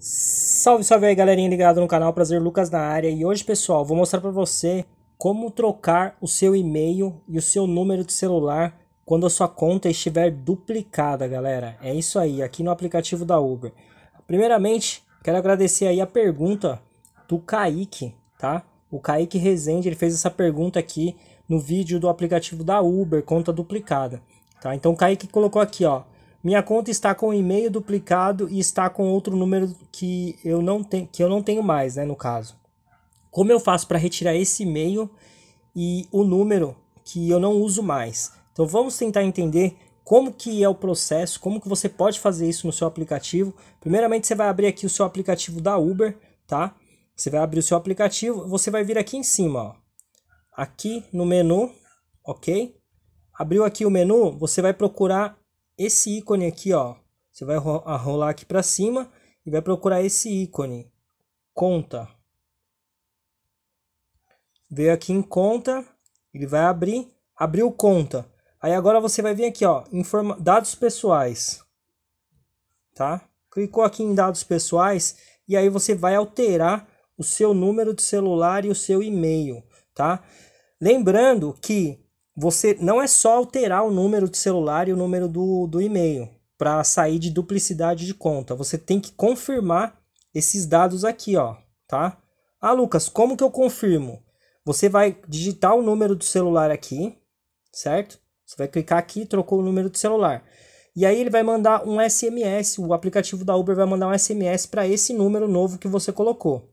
Salve, salve aí galerinha ligada no canal, prazer Lucas na área e hoje pessoal vou mostrar para você como trocar o seu e-mail e o seu número de celular quando a sua conta estiver duplicada galera, é isso aí, aqui no aplicativo da Uber. Primeiramente quero agradecer aí a pergunta do Kaique, tá? O Kaique Rezende ele fez essa pergunta aqui no vídeo do aplicativo da Uber, conta duplicada, tá? Então o Kaique colocou aqui ó, minha conta está com o e-mail duplicado e está com outro número que eu não, te, que eu não tenho mais, né, no caso. Como eu faço para retirar esse e-mail e o número que eu não uso mais? Então vamos tentar entender como que é o processo, como que você pode fazer isso no seu aplicativo. Primeiramente você vai abrir aqui o seu aplicativo da Uber, tá? Você vai abrir o seu aplicativo, você vai vir aqui em cima, ó. Aqui no menu, ok? Abriu aqui o menu, você vai procurar esse ícone aqui, ó. Você vai ah, rolar aqui para cima e vai procurar esse ícone, conta. Veio aqui em conta, ele vai abrir, abriu conta. Aí agora você vai vir aqui, ó, informa dados pessoais. Tá? Clicou aqui em dados pessoais e aí você vai alterar o seu número de celular e o seu e-mail, tá? Lembrando que você não é só alterar o número do celular e o número do, do e-mail para sair de duplicidade de conta. Você tem que confirmar esses dados aqui, ó, tá? Ah, Lucas, como que eu confirmo? Você vai digitar o número do celular aqui, certo? Você vai clicar aqui, trocou o número do celular. E aí ele vai mandar um SMS, o aplicativo da Uber vai mandar um SMS para esse número novo que você colocou.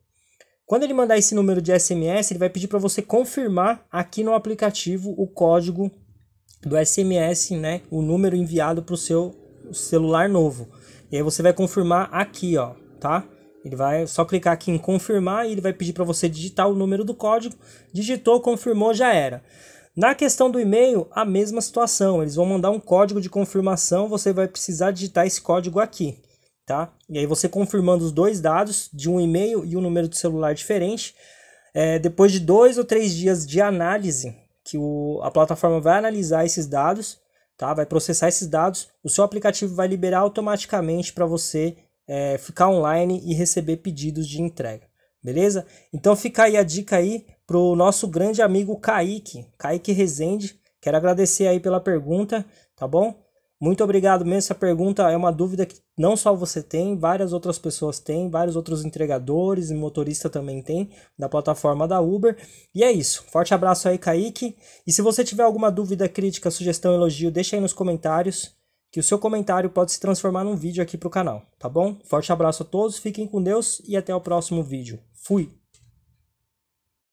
Quando ele mandar esse número de SMS, ele vai pedir para você confirmar aqui no aplicativo o código do SMS, né? O número enviado para o seu celular novo. E aí você vai confirmar aqui, ó, tá? Ele vai só clicar aqui em confirmar e ele vai pedir para você digitar o número do código. Digitou, confirmou, já era. Na questão do e-mail, a mesma situação. Eles vão mandar um código de confirmação, você vai precisar digitar esse código aqui tá? E aí você confirmando os dois dados de um e-mail e um número de celular diferente, é, depois de dois ou três dias de análise, que o, a plataforma vai analisar esses dados, tá? Vai processar esses dados, o seu aplicativo vai liberar automaticamente para você é, ficar online e receber pedidos de entrega, beleza? Então fica aí a dica aí pro nosso grande amigo Kaique, Kaique Rezende. Quero agradecer aí pela pergunta, tá bom? Muito obrigado mesmo. Essa pergunta é uma dúvida que não só você tem, várias outras pessoas têm, vários outros entregadores e motorista também tem, da plataforma da Uber. E é isso. Forte abraço aí, Kaique. E se você tiver alguma dúvida, crítica, sugestão, elogio, deixa aí nos comentários, que o seu comentário pode se transformar num vídeo aqui para o canal, tá bom? Forte abraço a todos, fiquem com Deus e até o próximo vídeo. Fui!